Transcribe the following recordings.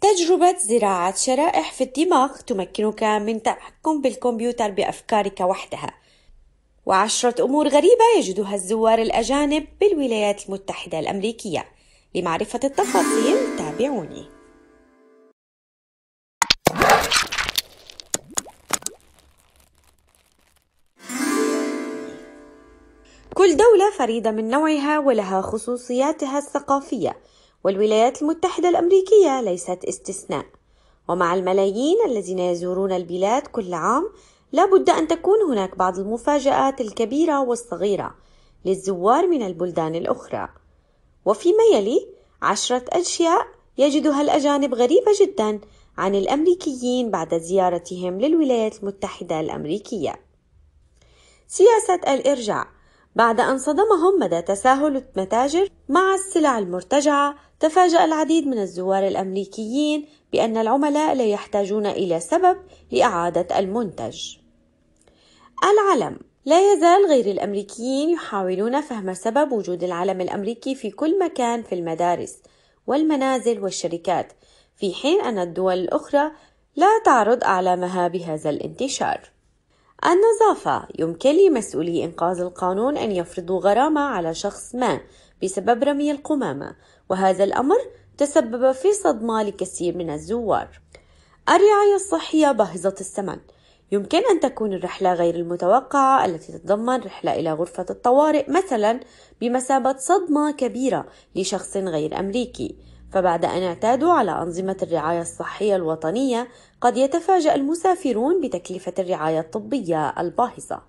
تجربة زراعة شرائح في الدماغ تمكنك من تحكم بالكمبيوتر بأفكارك وحدها وعشرة أمور غريبة يجدها الزوار الأجانب بالولايات المتحدة الأمريكية لمعرفة التفاصيل تابعوني كل دولة فريدة من نوعها ولها خصوصياتها الثقافية والولايات المتحدة الأمريكية ليست استثناء ومع الملايين الذين يزورون البلاد كل عام لا بد أن تكون هناك بعض المفاجآت الكبيرة والصغيرة للزوار من البلدان الأخرى وفيما يلي عشرة أشياء يجدها الأجانب غريبة جدا عن الأمريكيين بعد زيارتهم للولايات المتحدة الأمريكية سياسة الإرجاع بعد أن صدمهم مدى تساهل المتاجر مع السلع المرتجعة تفاجأ العديد من الزوار الأمريكيين بأن العملاء لا يحتاجون إلى سبب لإعادة المنتج العلم لا يزال غير الأمريكيين يحاولون فهم سبب وجود العلم الأمريكي في كل مكان في المدارس والمنازل والشركات في حين أن الدول الأخرى لا تعرض أعلامها بهذا الانتشار النظافة يمكن لمسؤولي إنقاذ القانون أن يفرضوا غرامة على شخص ما بسبب رمي القمامة وهذا الأمر تسبب في صدمة لكثير من الزوار الرعاية الصحية باهظة الثمن يمكن أن تكون الرحلة غير المتوقعة التي تتضمن رحلة إلى غرفة الطوارئ مثلا بمثابة صدمة كبيرة لشخص غير أمريكي فبعد أن اعتادوا على أنظمة الرعاية الصحية الوطنية قد يتفاجأ المسافرون بتكلفة الرعاية الطبية الباهظة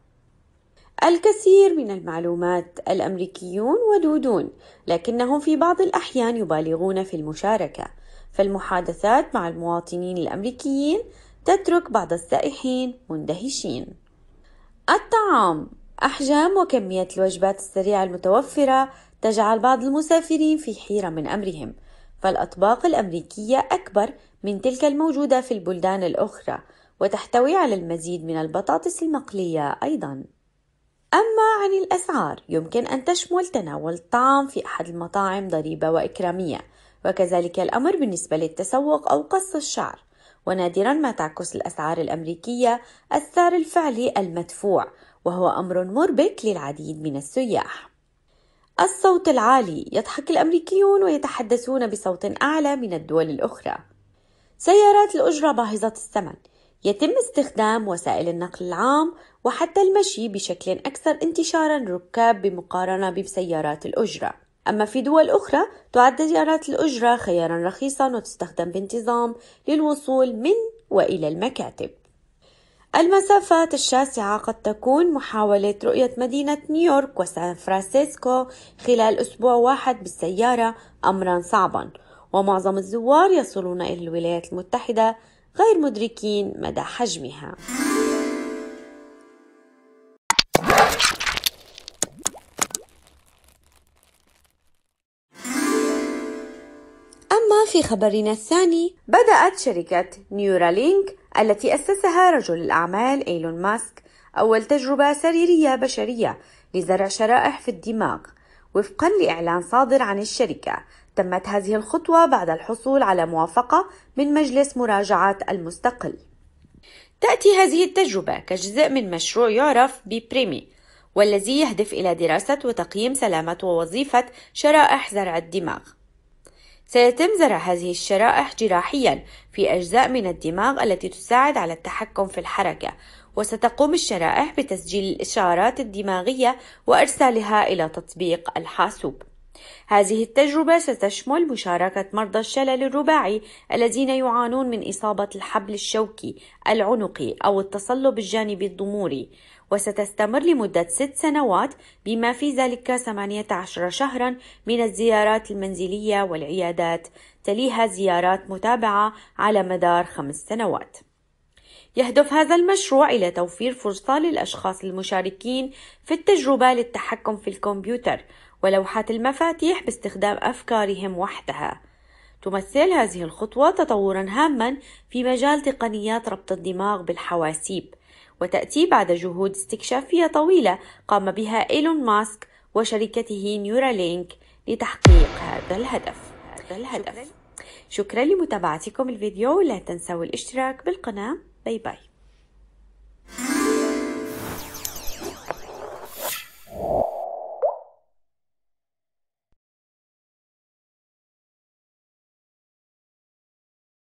الكثير من المعلومات الأمريكيون ودودون لكنهم في بعض الأحيان يبالغون في المشاركة فالمحادثات مع المواطنين الأمريكيين تترك بعض السائحين مندهشين الطعام أحجام وكمية الوجبات السريعة المتوفرة تجعل بعض المسافرين في حيرة من أمرهم فالأطباق الأمريكية أكبر من تلك الموجودة في البلدان الأخرى وتحتوي على المزيد من البطاطس المقلية أيضاً. أما عن الأسعار يمكن أن تشمل تناول الطعام في أحد المطاعم ضريبة وإكرامية وكذلك الأمر بالنسبة للتسوق أو قص الشعر ونادرا ما تعكس الأسعار الأمريكية السعر الفعلي المدفوع وهو أمر مربك للعديد من السياح الصوت العالي يضحك الأمريكيون ويتحدثون بصوت أعلى من الدول الأخرى سيارات الأجرة باهظة الثمن يتم استخدام وسائل النقل العام وحتى المشي بشكل أكثر انتشارا ركاب بمقارنة بسيارات الأجرة أما في دول أخرى تعد سيارات الأجرة خيارا رخيصا وتستخدم بانتظام للوصول من وإلى المكاتب المسافات الشاسعة قد تكون محاولة رؤية مدينة نيويورك وسان فرانسيسكو خلال أسبوع واحد بالسيارة أمرا صعبا ومعظم الزوار يصلون إلى الولايات المتحدة غير مدركين مدى حجمها أما في خبرنا الثاني بدأت شركة نيورالينك التي أسسها رجل الأعمال إيلون ماسك أول تجربة سريرية بشرية لزرع شرائح في الدماغ وفقا لإعلان صادر عن الشركة تمت هذه الخطوة بعد الحصول على موافقة من مجلس مراجعة المستقل تأتي هذه التجربة كجزء من مشروع يعرف ببريمي والذي يهدف إلى دراسة وتقييم سلامة ووظيفة شرائح زرع الدماغ سيتم زرع هذه الشرائح جراحيا في أجزاء من الدماغ التي تساعد على التحكم في الحركة وستقوم الشرائح بتسجيل الإشارات الدماغية وإرسالها إلى تطبيق الحاسوب هذه التجربة ستشمل مشاركة مرضى الشلل الرباعي الذين يعانون من إصابة الحبل الشوكي العنقي أو التصلب الجانبي الضموري وستستمر لمدة ست سنوات بما في ذلك 18 شهرا من الزيارات المنزلية والعيادات تليها زيارات متابعة على مدار خمس سنوات يهدف هذا المشروع إلى توفير فرصة للأشخاص المشاركين في التجربة للتحكم في الكمبيوتر ولوحات المفاتيح باستخدام أفكارهم وحدها. تمثل هذه الخطوة تطورًا هامًا في مجال تقنيات ربط الدماغ بالحواسيب، وتأتي بعد جهود استكشافية طويلة قام بها إيلون ماسك وشركته نيورالينك لتحقيق هذا الهدف هذا الهدف شكرا, شكرا لمتابعتكم الفيديو ولا تنسوا الاشتراك بالقناة باي باي